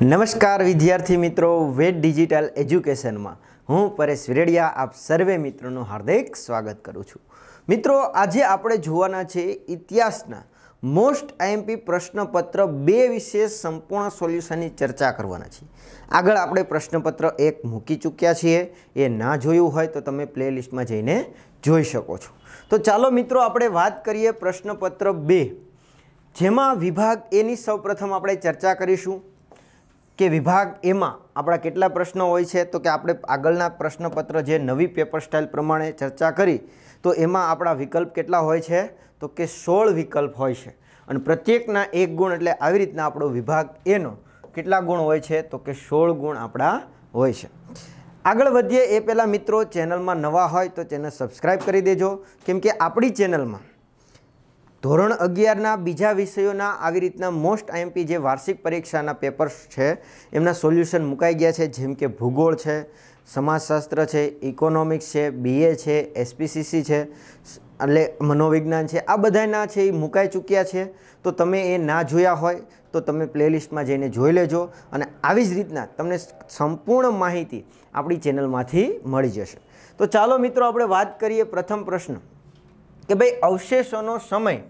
નમસ્કાર વિદ્યાર્થી મિત્રો વેટ ડિજિટલ એજ્યુકેશનમાં હું પરેશ વિરેડિયા આપ સર્વે મિત્રોનું હાર્દિક સ્વાગત કરું છું મિત્રો આજે આપણે જોવાના છે ઇતિહાસના મોસ્ટ આઈએમપી પ્રશ્નપત્ર બે વિશે સંપૂર્ણ સોલ્યુશનની ચર્ચા કરવાના છે આગળ આપણે પ્રશ્નપત્ર એક મૂકી ચૂક્યા છીએ એ ના જોયું હોય તો તમે પ્લેલિસ્ટમાં જઈને જોઈ શકો છો તો ચાલો મિત્રો આપણે વાત કરીએ પ્રશ્નપત્ર બે જેમાં વિભાગ એની સૌપ્રથમ આપણે ચર્ચા કરીશું કે વિભાગ એમાં આપણા કેટલા પ્રશ્નો હોય છે તો કે આપણે આગળના પ્રશ્નપત્ર જે નવી પેપર સ્ટાઇલ પ્રમાણે ચર્ચા કરી તો એમાં આપણા વિકલ્પ કેટલા હોય છે તો કે સોળ વિકલ્પ હોય છે અને પ્રત્યેકના એક ગુણ એટલે આવી રીતના આપણો વિભાગ એનો કેટલા ગુણ હોય છે તો કે સોળ ગુણ આપણા હોય છે આગળ વધીએ એ પહેલાં મિત્રો ચેનલમાં નવા હોય તો ચેનલ સબસ્ક્રાઈબ કરી દેજો કેમકે આપણી ચેનલમાં ધોરણ અગિયારના બીજા વિષયોના આવી રીતના મોસ્ટ આઈએમપી જે વાર્ષિક પરીક્ષાના પેપર્સ છે એમના સોલ્યુશન મુકાઈ ગયા છે જેમ કે ભૂગોળ છે સમાજશાસ્ત્ર છે ઇકોનોમિક્સ છે બીએ છે એસપીસીસી છે એટલે મનોવિજ્ઞાન છે આ બધાના છે એ મુકાઈ ચૂક્યા છે તો તમે એ ના જોયા હોય તો તમે પ્લેલિસ્ટમાં જઈને જોઈ લેજો અને આવી જ રીતના તમને સંપૂર્ણ માહિતી આપણી ચેનલમાંથી મળી જશે તો ચાલો મિત્રો આપણે વાત કરીએ પ્રથમ પ્રશ્ન કે ભાઈ અવશેષોનો સમય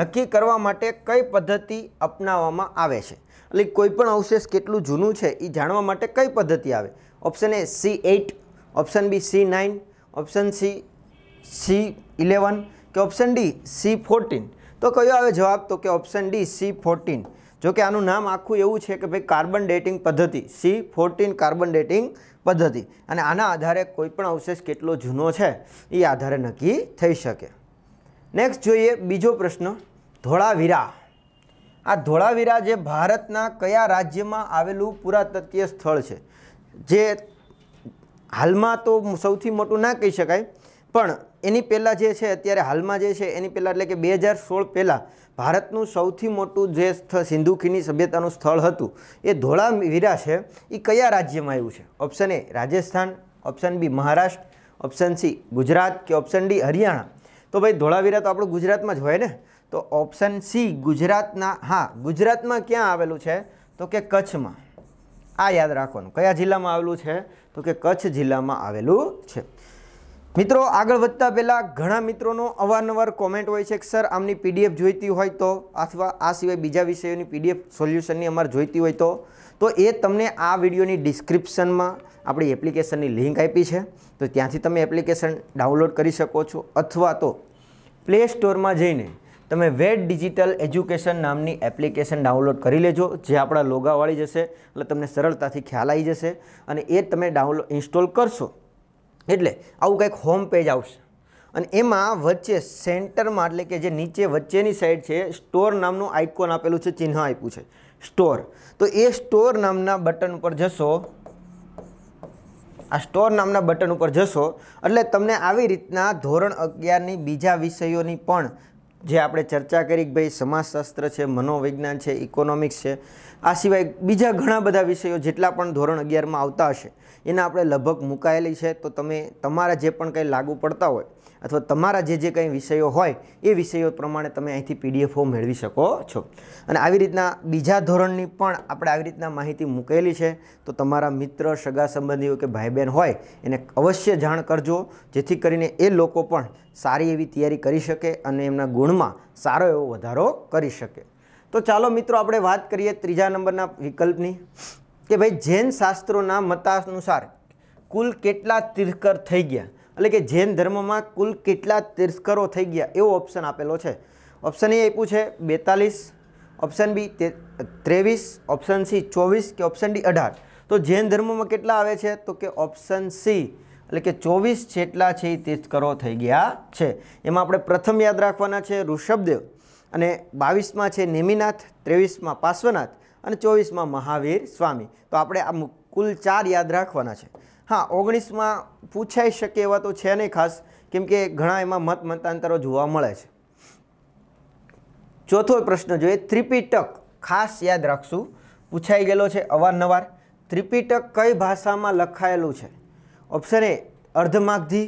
નક્કી કરવા માટે કઈ પદ્ધતિ અપનાવવામાં આવે છે એટલે કોઈપણ અવશેષ કેટલું જૂનું છે એ જાણવા માટે કઈ પદ્ધતિ આવે option A C eight option B C nine option C C eleven કે ઓપ્શન ડી સી ફોર્ટીન તો કયો આવે જવાબ તો કે ઓપ્શન ડી સી ફોર્ટીન જો કે આનું નામ આખું એવું છે કે ભાઈ કાર્બન ડેટિંગ પદ્ધતિ સી ફોર્ટીન કાર્બન ડેટિંગ પદ્ધતિ અને આના આધારે કોઈપણ અવશેષ કેટલો જૂનો છે એ આધારે નક્કી થઈ શકે નેક્સ્ટ જોઈએ બીજો પ્રશ્ન ધોળાવીરા આ ધોળાવીરા જે ભારતના કયા રાજ્યમાં આવેલું પુરાતત્વીય સ્થળ છે જે હાલમાં તો સૌથી મોટું ના કહી શકાય પણ એની પહેલાં જે છે અત્યારે હાલમાં જે છે એની પહેલાં એટલે કે બે હજાર સોળ પહેલાં ભારતનું સૌથી મોટું જે સિંધુ ખીની સભ્યતાનું સ્થળ હતું એ ધોળાવીરા છે એ કયા રાજ્યમાં આવ્યું છે option A Rajasthan option B Maharashtra option C Gujarat કે ઓપ્શન ડી હરિયાણા તો ભાઈ ધોળાવીરા તો આપણું ગુજરાતમાં જ હોય ને તો ઓપ્શન સી ગુજરાતના હા ગુજરાતમાં ક્યાં આવેલું છે તો કે કચ્છમાં આ યાદ રાખવાનું કયા જિલ્લામાં આવેલું છે તો કે કચ્છ જિલ્લામાં આવેલું છે મિત્રો આગળ વધતા પહેલાં ઘણા મિત્રોનો અવારનવાર કોમેન્ટ હોય છે કે સર આમની પીડીએફ જોઈતી હોય તો અથવા આ સિવાય બીજા વિષયોની પીડીએફ સોલ્યુશનની અમારે જોઈતી હોય તો તો એ તમને આ વિડીયોની ડિસ્ક્રિપ્શનમાં આપણી એપ્લિકેશનની લિંક આપી છે તો ત્યાંથી તમે એપ્લિકેશન ડાઉનલોડ કરી શકો છો અથવા તો પ્લે સ્ટોરમાં જઈને તમે વેડ ડિજિટલ એજ્યુકેશન નામની એપ્લિકેશન ડાઉનલોડ કરી લેજો જે આપણા લોગાવાળી જશે એટલે તમને સરળતાથી ખ્યાલ આવી જશે અને એ તમે ડાઉનલોડ ઇન્સ્ટોલ કરશો એટલે આવું કંઈક હોમ પેજ આવશે અને એમાં વચ્ચે સેન્ટરમાં એટલે કે જે નીચે વચ્ચેની સાઈડ છે સ્ટોર નામનું આઇકોન આપેલું છે ચિહ્ન આપ્યું છે સ્ટોર તો એ સ્ટોર નામના બટન પર જશો આ સ્ટોર નામના બટન ઉપર જશો એટલે તમને આવી રીતના ધોરણ અગિયારની બીજા વિષયોની પણ જે આપણે ચર્ચા કરી કે ભાઈ સમાજશાસ્ત્ર છે મનોવિજ્ઞાન છે ઇકોનોમિક્સ છે આ સિવાય બીજા ઘણા બધા વિષયો જેટલા પણ ધોરણ અગિયારમાં આવતા હશે એને આપણે લગભગ મુકાયેલી છે તો તમે તમારા જે પણ કંઈ લાગુ પડતા હોય અથવા તમારા જે જે કંઈ વિષયો હોય એ વિષયો પ્રમાણે તમે અહીંથી પીડીએફઓ મેળવી શકો છો અને આવી રીતના બીજા ધોરણની પણ આપણે આવી રીતના માહિતી મૂકેલી છે તો તમારા મિત્ર સગા સંબંધીઓ કે ભાઈ બહેન હોય એને અવશ્ય જાણ કરજો જેથી કરીને એ લોકો પણ સારી એવી તૈયારી કરી શકે અને એમના ગુણમાં સારો એવો વધારો કરી શકે તો ચાલો મિત્રો આપણે વાત કરીએ ત્રીજા નંબરના વિકલ્પની કે ભાઈ જૈન શાસ્ત્રોના મતાનુસાર કુલ કેટલા તીર્થકર થઈ ગયા એટલે કે જૈન ધર્મમાં કુલ કેટલા તીર્થકરો થઈ ગયા એવો ઓપ્શન આપેલો છે ઓપ્શન એ આપ્યું છે બેતાલીસ ઓપ્શન બી ત્રેવીસ ઓપ્શન સી ચોવીસ કે ઓપ્શન ડી અઢાર તો જૈન ધર્મમાં કેટલા આવે છે તો કે ઓપ્શન સી એટલે કે ચોવીસ જેટલા છે એ તીર્થકરો થઈ ગયા છે એમાં આપણે પ્રથમ યાદ રાખવાના છે ઋષભદેવ અને બાવીસમાં છે નેમિનાથ ત્રેવીસમાં પાર્શ્વનાથ અને ચોવીસમાં મહાવીર સ્વામી તો આપણે આ કુલ ચાર યાદ રાખવાના છે હા ઓગણીસમાં પૂછાઈ શકે એવા તો છે નહીં ખાસ કેમકે ઘણા એમાં મત મતાંતરો જોવા મળે છે ચોથો પ્રશ્ન જોઈએ ત્રિપિટક ખાસ યાદ રાખશું પૂછાઈ ગયેલો છે અવારનવાર ત્રિપિટક કઈ ભાષામાં લખાયેલું છે option A Ardhamagadhi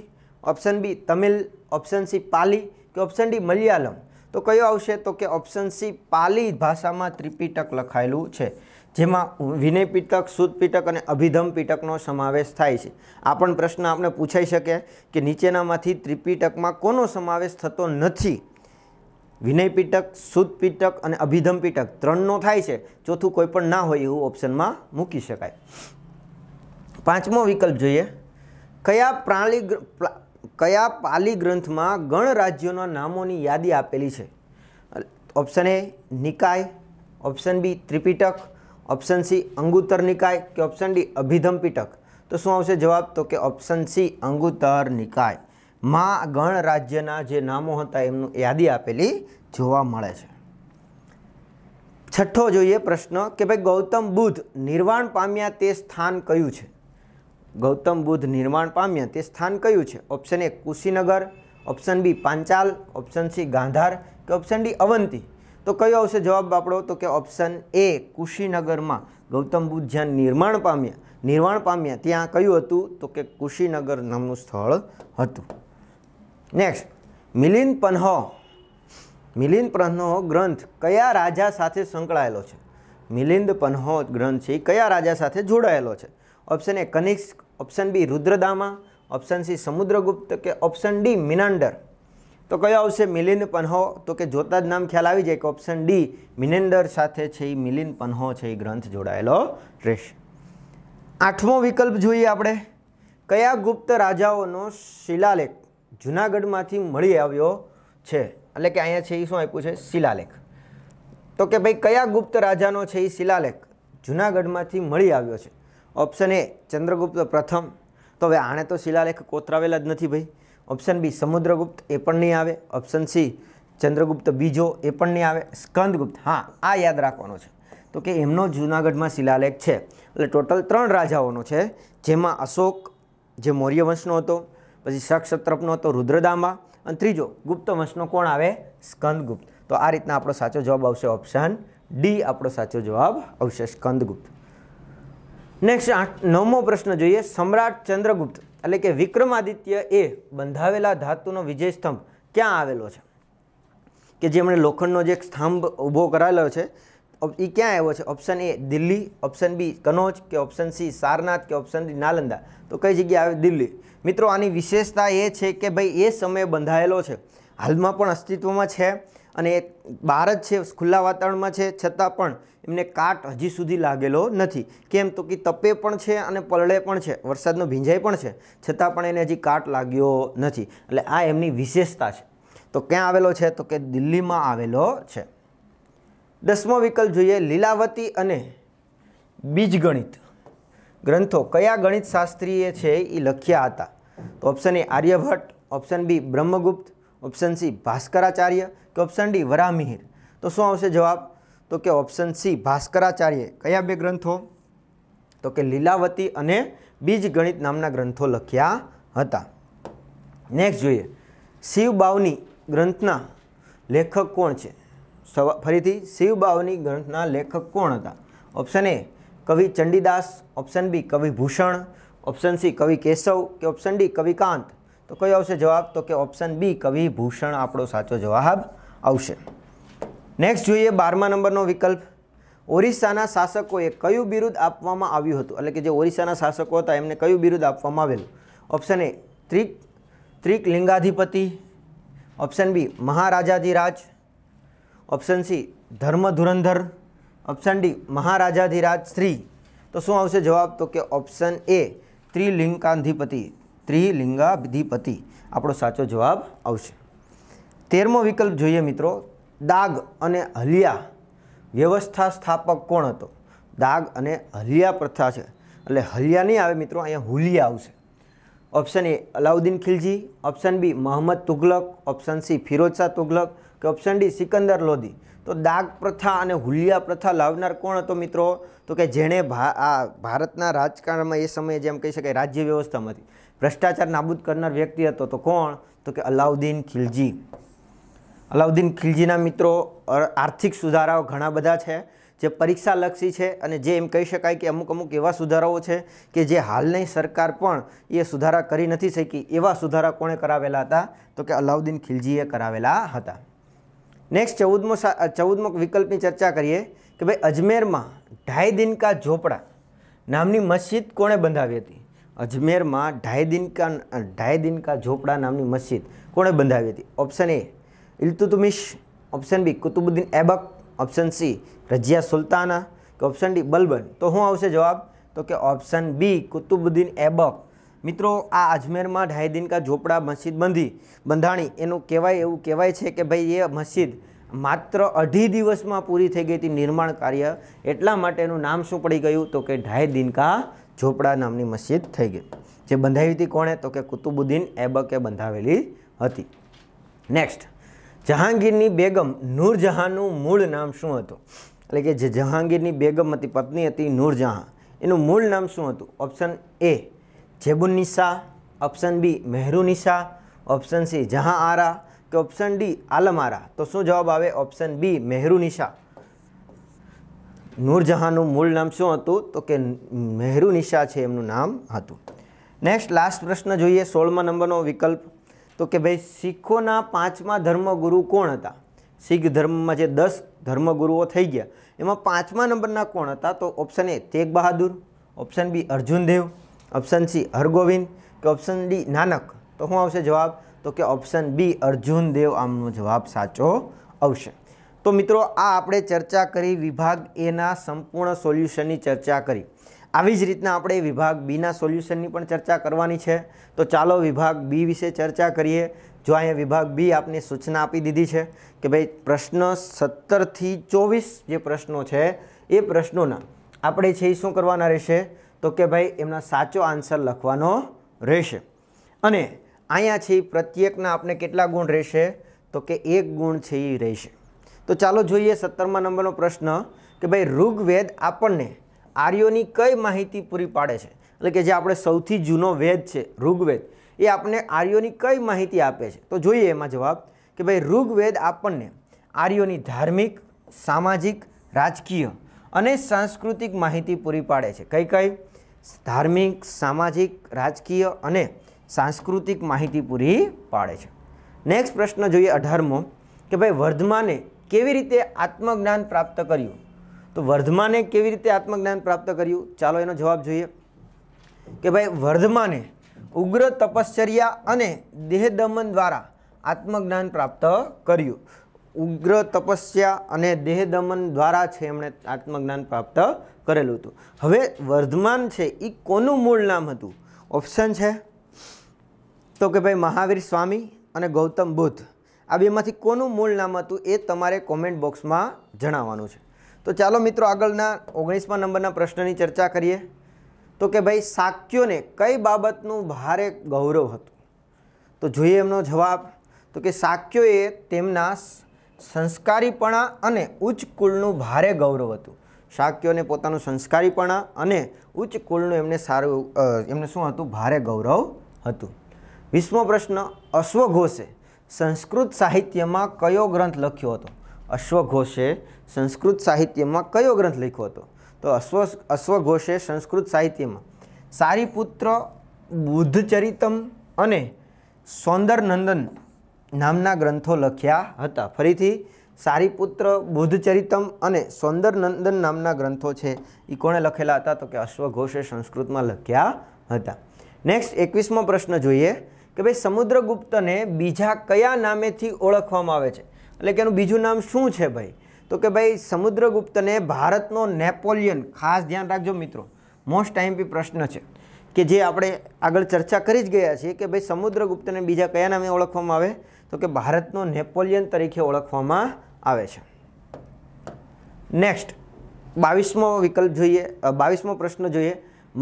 option B Tamil option C Pali કે ઓપ્શન ડી મલયાલમ તો કયો આવશે તો કે ઓપ્શન સી પાલી ભાષામાં ત્રિપિટક લખાયેલું છે જેમાં વિનય પિટક શુદ્ધ પિટક અને અભિધમ પીટકનો સમાવેશ થાય છે આ પણ પ્રશ્ન આપણે પૂછાઈ શકે કે નીચેનામાંથી ત્રિપિટકમાં કોનો સમાવેશ થતો નથી વિનય પિટક શુદ્ધ પિટક અને અભિધમ પીટક ત્રણનો થાય છે ચોથું કોઈ પણ ના હોય એવું ઓપ્શનમાં મૂકી શકાય પાંચમો વિકલ્પ જોઈએ કયા પ્રાણી કયા પાલી ગ્રંથમાં ગણ રાજ્યોના નામોની યાદી આપેલી છે option A Nikaya option B Tripitaka option C Anguttara Nikaya કે ઓપ્શન ડી અભિધમ પિટક તો શું આવશે જવાબ તો કે ઓપ્શન સી અંગુતર નિકાય માં ગણ રાજ્યના જે નામો હતા એમનું યાદી આપેલી જોવા મળે છે છઠ્ઠો જોઈએ પ્રશ્ન કે ભાઈ ગૌતમ બુદ્ધ નિર્વાણ પામ્યા તે સ્થાન કયું છે ગૌતમ બુદ્ધ નિર્માણ પામ્યા તે સ્થાન કયું છે option A Kushinagar option B Panchal option C Gandhar કે ઓપ્શન ડી અવંતી તો કયો આવશે જવાબ આપણો તો કે ઓપ્શન એ કુશીનગરમાં ગૌતમ બુદ્ધ જ્યાં નિર્માણ પામ્યા નિર્માણ પામ્યા ત્યાં કયું હતું તો કે કુશીનગર નામનું સ્થળ હતું નેક્સ્ટ મિલિંદ પન્હો મિલિંદ પન્હો ગ્રંથ કયા રાજા સાથે સંકળાયેલો છે મિલિંદ પન્હો ગ્રંથ છે એ કયા રાજા સાથે જોડાયેલો છે option A Kanishka option B Rudradama option C Samudragupta કે ઓપ્શન ડી મિનાન્ડર તો કયો આવશે મિલિન પન્હો તો કે જોતા જ નામ ખ્યાલ આવી જાય કે ઓપ્શન ડી મિનેન્ડર સાથે છે એ મિલિન પન્હો છે એ ગ્રંથ જોડાયેલો રહેશે આઠમો વિકલ્પ જોઈએ આપણે કયા ગુપ્ત રાજાઓનો શિલાલેખ જૂનાગઢમાંથી મળી આવ્યો છે એટલે કે અહીંયા છે એ શું આપ્યું છે શિલાલેખ તો કે ભાઈ કયા ગુપ્ત રાજાનો છે એ શિલાલેખ જૂનાગઢમાંથી મળી આવ્યો છે ઓપ્શન એ ચંદ્રગુપ્ત પ્રથમ તો હવે આણે તો શિલાલેખ કોતરાવેલા જ નથી ભાઈ ઓપ્શન બી સમુદ્રગુપ્ત એ પણ નહીં આવે ઓપ્શન સી ચંદ્રગુપ્ત બીજો એ પણ નહીં આવે સ્કંદગુપ્ત હા આ યાદ રાખવાનો છે તો કે એમનો જૂનાગઢમાં શિલાલેખ છે એટલે ટોટલ ત્રણ રાજાઓનો છે જેમાં અશોક જે મૌર્ય વંશનો હતો પછી શક્ષત્રપનો હતો રુદ્રદામા અને ત્રીજો ગુપ્ત વંશનો કોણ આવે સ્કંદગુપ્ત તો આ રીતના આપણો સાચો જવાબ આવશે ઓપ્શન ડી આપણો સાચો જવાબ આવશે સ્કંદગુપ્ત નેક્સ્ટ આઠ નવમો પ્રશ્ન જોઈએ સમ્રાટ ચંદ્રગુપ્ત એટલે કે વિક્રમાદિત્ય એ બંધાવેલા ધાતુનો વિજય સ્તંભ ક્યાં આવેલો છે કે જેમણે લોખંડનો જે સ્તંભ ઊભો કરાયેલો છે એ ક્યાં આવ્યો છે option A Delhi option B Kannauj કે ઓપ્શન સી સારનાથ કે ઓપ્શન ડી નાલંદા તો કઈ જગ્યાએ આવે દિલ્હી મિત્રો આની વિશેષતા એ છે કે ભાઈ એ સમયે બંધાયેલો છે હાલમાં પણ અસ્તિત્વમાં છે અને બહાર જ છે ખુલ્લા વાતાવરણમાં છે છતાં પણ એમને કાટ હજી સુધી લાગેલો નથી કેમ તો કે તપે પણ છે અને પલળે પણ છે વરસાદનો ભીંજાઈ પણ છે છતાં પણ એને હજી કાટ લાગ્યો નથી એટલે આ એમની વિશેષતા છે તો ક્યાં આવેલો છે તો કે દિલ્હીમાં આવેલો છે દસમો વિકલ્પ જોઈએ લીલાવતી અને બીજગણિત ગ્રંથો કયા ગણિત શાસ્ત્રીએ છે એ લખ્યા હતા તો option A Aryabhata option B Brahmagupta option C Bhaskaracharya કે ઓપ્શન ડી વરામિહિર તો શું આવશે જવાબ તો કે ઓપ્શન સી ભાસ્કરાચાર્ય કયા બે ગ્રંથો તો કે લીલાવતી અને બીજ ગણિત નામના ગ્રંથો લખ્યા હતા નેક્સ્ટ જોઈએ શિવબાવની ગ્રંથના લેખક કોણ છે સવા ફરીથી શિવબાવની ગ્રંથના લેખક કોણ હતા ઓપ્શન એ કવિ Chandidas option B Kavibhushan option C કવિ કેશવ કે ઓપ્શન ડી કવિકાંત તો કયો આવશે જવાબ તો કે ઓપ્શન બી કવિભૂષણ આપણો સાચો જવાબ આવશે નેક્સ્ટ જોઈએ બારમા નંબરનો વિકલ્પ ઓરિસ્સાના શાસકોએ કયું બિરુદ આપવામાં આવ્યું હતું એટલે કે જે ઓરિસ્સાના શાસકો હતા એમને કયું બિરુદ આપવામાં આવેલું ઓપ્શન એ ત્રિક ત્રિક લિંગાધિપતિ option B Maharajadhiraj option C Dharma Dhurandhar option D Maharajadhiraj Shri તો શું આવશે જવાબ તો કે ઓપ્શન એ ત્રિલિંગાધિપતિ ત્રિલિંગાધિપતિ આપણો સાચો જવાબ આવશે તેરમો વિકલ્પ જોઈએ મિત્રો દાગ અને હલિયા વ્યવસ્થા સ્થાપક કોણ હતો દાગ અને હલિયા પ્રથા છે એટલે હલિયા નહીં આવે મિત્રો અહીંયા હુલિયા આવશે option A Alauddin Khilji option B Mohammad Tughlaq option C Firoz Shah Tughlaq કે ઓપ્શન ડી સિકંદર લોધી તો દાગ પ્રથા અને હુલિયા પ્રથા લાવનાર કોણ હતો મિત્રો તો કે જેણે ભા આ ભારતના રાજકારણમાં એ સમયે જેમ કહી શકાય રાજ્ય વ્યવસ્થામાંથી ભ્રષ્ટાચાર નાબૂદ કરનાર વ્યક્તિ હતો તો કોણ તો કે અલાઉદ્દીન ખિલજી અલાઉદ્દીન ખિલજીના મિત્રો આર્થિક સુધારાઓ ઘણા બધા છે જે પરીક્ષાલક્ષી છે અને જે એમ કહી શકાય કે અમુક અમુક એવા સુધારાઓ છે કે જે હાલની સરકાર પણ એ સુધારા કરી નથી શકી એવા સુધારા કોણે કરાવેલા હતા તો કે અલાઉદ્દીન ખિલજીએ કરાવેલા હતા નેક્સ્ટ ચૌદમો ચૌદમો વિકલ્પની ચર્ચા કરીએ કે ભાઈ અજમેરમાં ઢાઈ દિન કા ઝોપડા નામની મસ્જિદ કોણે બંધાવી હતી અજમેરમાં ઢાયદિનકા ઢાયદિનકા ઝોપડા નામની મસ્જિદ કોણે બંધાવી હતી option A Iltutmish option B Qutbuddin Aibak option C Razia Sultana કે ઓપ્શન ડી બલબન તો શું આવશે જવાબ તો કે ઓપ્શન બી કુતુબુદ્દીન એબક મિત્રો આ અજમેરમાં ઢાયદિનકા ઝોપડા મસ્જિદ બંધી બંધાણી એનું કહેવાય એવું કહેવાય છે કે ભાઈ એ મસ્જિદ માત્ર અઢી દિવસમાં પૂરી થઈ ગઈ હતી નિર્માણ કાર્ય એટલા માટે એનું નામ શું પડી ગયું તો કે ઢાઈ કા ઝોપડા નામની મસ્જિદ થઈ ગઈ જે બંધાવી હતી કોણે તો કે કુતુબુદ્દીન એબકે બંધાવેલી હતી નેક્સ્ટ જહાંગીરની બેગમ નૂરજહાંનું મૂળ નામ શું હતું એટલે કે જે જહાંગીરની બેગમ હતી પત્ની હતી નૂરજહાં એનું મૂળ નામ શું હતું option A Zebunnisa option B Mehrunnisa option C Jahan Ara કે ઓપ્શન ડી આલમ આરા તો શું જવાબ આવે ઓપ્શન બી મહેરુનિશા નૂરજહાંનું મૂળ નામ શું હતું તો કે મહેરુ નિશા છે એમનું નામ હતું નેક્સ્ટ લાસ્ટ પ્રશ્ન જોઈએ સોળમા નંબરનો વિકલ્પ તો કે ભાઈ શીખોના પાંચમા ધર્મગુરુ કોણ હતા શીખ ધર્મમાં જે દસ ધર્મગુરુઓ થઈ ગયા એમાં પાંચમા નંબરના કોણ હતા તો option A Tegh Bahadur option B Arjundev option C Hargobind કે ઓપ્શન ડી નાનક તો શું આવશે જવાબ તો કે ઓપ્શન બી અર્જુનદેવ આમનો જવાબ સાચો આવશે તો મિત્રો આ આપણે ચર્ચા કરી વિભાગ એના સંપૂર્ણ સોલ્યુશનની ચર્ચા કરી આવી જ રીતના આપણે વિભાગ બીના સોલ્યુશનની પણ ચર્ચા કરવાની છે તો ચાલો વિભાગ બી વિશે ચર્ચા કરીએ જો અહીંયા વિભાગ બી આપને સૂચના આપી દીધી છે કે ભાઈ પ્રશ્ન સત્તરથી ચોવીસ જે પ્રશ્નો છે એ પ્રશ્નોના આપણે છે એ શું કરવાના રહેશે તો કે ભાઈ એમના સાચો આન્સર લખવાનો રહેશે અને અહીંયા છે પ્રત્યેકના આપણે કેટલા ગુણ રહેશે તો કે એક ગુણ છે એ રહેશે તો ચાલો જોઈએ સત્તરમા નંબરનો પ્રશ્ન કે ભાઈ ઋગ્વેદ આપણને આર્યોની કઈ માહિતી પૂરી પાડે છે એટલે કે જે આપણે સૌથી જૂનો વેદ છે ઋગ્વેદ એ આપણને આર્યોની કઈ માહિતી આપે છે તો જોઈએ એમાં જવાબ કે ભાઈ ઋગ્વેદ આપણને આર્યોની ધાર્મિક સામાજિક રાજકીય અને સાંસ્કૃતિક માહિતી પૂરી પાડે છે કઈ કઈ ધાર્મિક સામાજિક રાજકીય અને સાંસ્કૃતિક માહિતી પૂરી પાડે છે નેક્સ્ટ પ્રશ્ન જોઈએ અઢારમો કે ભાઈ વર્ધમાને કેવી રીતે આત્મજ્ઞાન પ્રાપ્ત કર્યું તો વર્ધમાને કેવી રીતે આત્મજ્ઞાન પ્રાપ્ત કર્યું ચાલો એનો જવાબ જોઈએ કે ભાઈ વર્ધમાને ઉગ્ર તપશ્ચર્યા અને દેહ દમન દ્વારા આત્મજ્ઞાન પ્રાપ્ત કર્યું ઉગ્ર તપસ્યા અને દેહદમન દ્વારા છે એમણે આત્મજ્ઞાન પ્રાપ્ત કરેલું હતું હવે વર્ધમાન છે એ કોનું મૂળ નામ હતું ઓપ્શન છે તો કે ભાઈ મહાવીર સ્વામી અને ગૌતમ બુદ્ધ આ બેમાંથી કોનું મૂળ નામ હતું એ તમારે કોમેન્ટ બોક્સમાં જણાવવાનું છે તો ચાલો મિત્રો આગળના ઓગણીસમા નંબરના પ્રશ્નની ચર્ચા કરીએ તો કે ભાઈ શાક્યોને કઈ બાબતનું ભારે ગૌરવ હતું તો જોઈએ એમનો જવાબ તો કે શાક્યોએ તેમના સંસ્કારીપણા અને ઉચ્ચ કુળનું ભારે ગૌરવ હતું શાક્યોને પોતાનું સંસ્કારીપણા અને ઉચ્ચ કુળનું એમને સારું એમને શું હતું ભારે ગૌરવ હતું વીસમો પ્રશ્ન અશ્વઘોષે સંસ્કૃત સાહિત્યમાં કયો ગ્રંથ લખ્યો હતો અશ્વઘોષે સંસ્કૃત સાહિત્યમાં કયો ગ્રંથ લખ્યો હતો તો અશ્વ અશ્વઘોષે સંસ્કૃત સાહિત્યમાં સારીપુત્ર બુદ્ધચરિતમ અને સૌંદરનંદન નામના ગ્રંથો લખ્યા હતા ફરીથી સારીપુત્ર બુદ્ધચરિતમ અને સૌંદરનંદન નામના ગ્રંથો છે એ કોણે લખેલા હતા તો કે અશ્વઘોષે સંસ્કૃતમાં લખ્યા હતા નેક્સ્ટ એકવીસમો પ્રશ્ન જોઈએ કે ભાઈ સમુદ્રગુપ્તને બીજા કયા નામેથી ઓળખવામાં આવે છે એટલે કે એનું બીજું નામ શું છે ભાઈ તો કે ભાઈ સમુદ્રગુપ્તને ભારતનો નેપોલિયન ખાસ ધ્યાન રાખજો મિત્રો મોસ્ટ ટાઈમપી પ્રશ્ન છે કે જે આપણે આગળ ચર્ચા કરી જ ગયા છીએ કે ભાઈ સમુદ્રગુપ્તને બીજા કયા નામે ઓળખવામાં આવે તો કે ભારતનો નેપોલિયન તરીકે ઓળખવામાં આવે છે નેક્સ્ટ બાવીસમો વિકલ્પ જોઈએ બાવીસમો પ્રશ્ન જોઈએ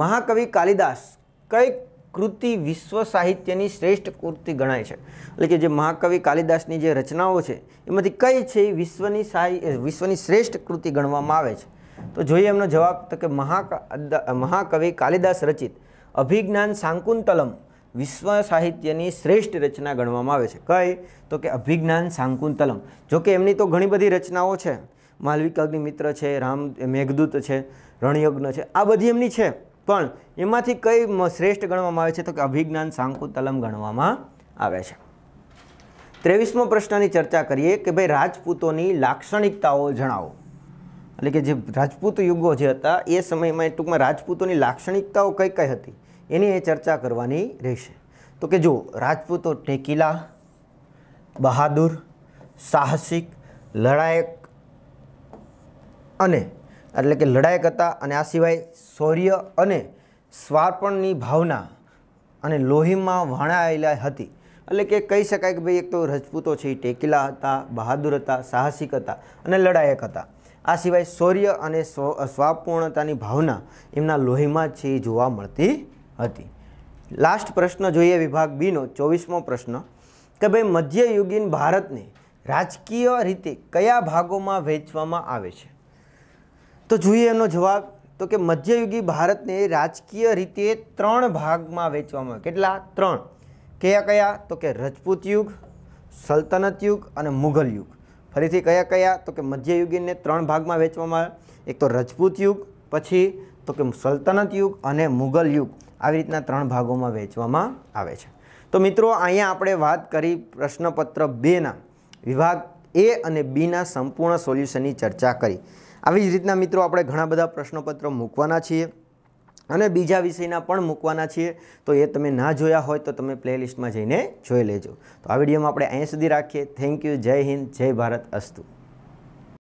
મહાકવિ કાલિદાસ કઈ કૃતિ વિશ્વ સાહિત્યની શ્રેષ્ઠ કૃતિ ગણાય છે એટલે કે જે મહાકવિ કાલિદાસની જે રચનાઓ છે એમાંથી કઈ છે એ વિશ્વની સાહિ વિશ્વની શ્રેષ્ઠ કૃતિ ગણવામાં આવે છે તો જોઈએ એમનો જવાબ તો કે મહાકવિ કાલિદાસ રચિત અભિજ્ઞાન સાંકુંતલમ વિશ્વ સાહિત્યની શ્રેષ્ઠ રચના ગણવામાં આવે છે કઈ તો કે અભિજ્ઞાન સાંકુંતલમ જો કે એમની તો ઘણી બધી રચનાઓ છે માલવિકાગ્નિ મિત્ર છે રામ મેઘદૂત છે રણયજ્ઞ છે આ બધી એમની છે પણ એમાંથી કઈ શ્રેષ્ઠ ગણવામાં આવે છે તો કે અભિજ્ઞાન સાંકુતલમ ગણવામાં આવે છે ત્રેવીસમો પ્રશ્નની ચર્ચા કરીએ કે ભાઈ રાજપૂતોની લાક્ષણિકતાઓ જણાવો એટલે કે જે રાજપૂત યુગો જે હતા એ સમયમાં ટૂંકમાં રાજપૂતોની લાક્ષણિકતાઓ કઈ કઈ હતી એની એ ચર્ચા કરવાની રહેશે તો કે જુઓ રાજપૂતો ટેકીલા બહાદુર સાહસિક લડાયક અને એટલે કે લડાયક હતા અને આ સિવાય શૌર્ય અને સ્વાર્પણની ભાવના અને લોહીમાં વણાયેલા હતી એટલે કે કહી શકાય કે ભાઈ એક તો રજપૂતો છે એ ટેકીલા હતા બહાદુર હતા સાહસિક હતા અને લડાયક હતા આ સિવાય શૌર્ય અને સ્વાપૂર્ણતાની ભાવના એમના લોહીમાં છે એ જોવા મળતી હતી લાસ્ટ પ્રશ્ન જોઈએ વિભાગ બીનો ચોવીસમો પ્રશ્ન કે ભાઈ મધ્યયુગીન ભારતને રાજકીય રીતે કયા ભાગોમાં વહેંચવામાં આવે છે તો જોઈએ એનો જવાબ તો કે મધ્યયુગી ભારતને રાજકીય રીતે ત્રણ ભાગમાં વેચવામાં આવે કેટલા ત્રણ કયા કયા તો કે રજપૂત યુગ સલ્તનત યુગ અને મુઘલ યુગ ફરીથી કયા કયા તો કે મધ્યયુગીને ત્રણ ભાગમાં વેચવામાં આવે એક તો રજપૂત યુગ પછી તો કે સલ્તનત યુગ અને મુઘલ યુગ આવી રીતના ત્રણ ભાગોમાં વેચવામાં આવે છે તો મિત્રો અહીંયા આપણે વાત કરી પ્રશ્નપત્ર બેના વિભાગ એ અને બીના સંપૂર્ણ સોલ્યુશનની ચર્ચા કરી આવી જ રીતના મિત્રો આપણે ઘણા બધા પ્રશ્નપત્રો મૂકવાના છીએ અને બીજા વિષયના પણ મૂકવાના છીએ તો એ તમે ના જોયા હોય તો તમે પ્લેલિસ્ટમાં જઈને જોઈ લેજો તો આ વિડીયોમાં આપણે અહીં સુધી રાખીએ થેન્ક યુ જય હિન્દ જય ભારત અસ્તુ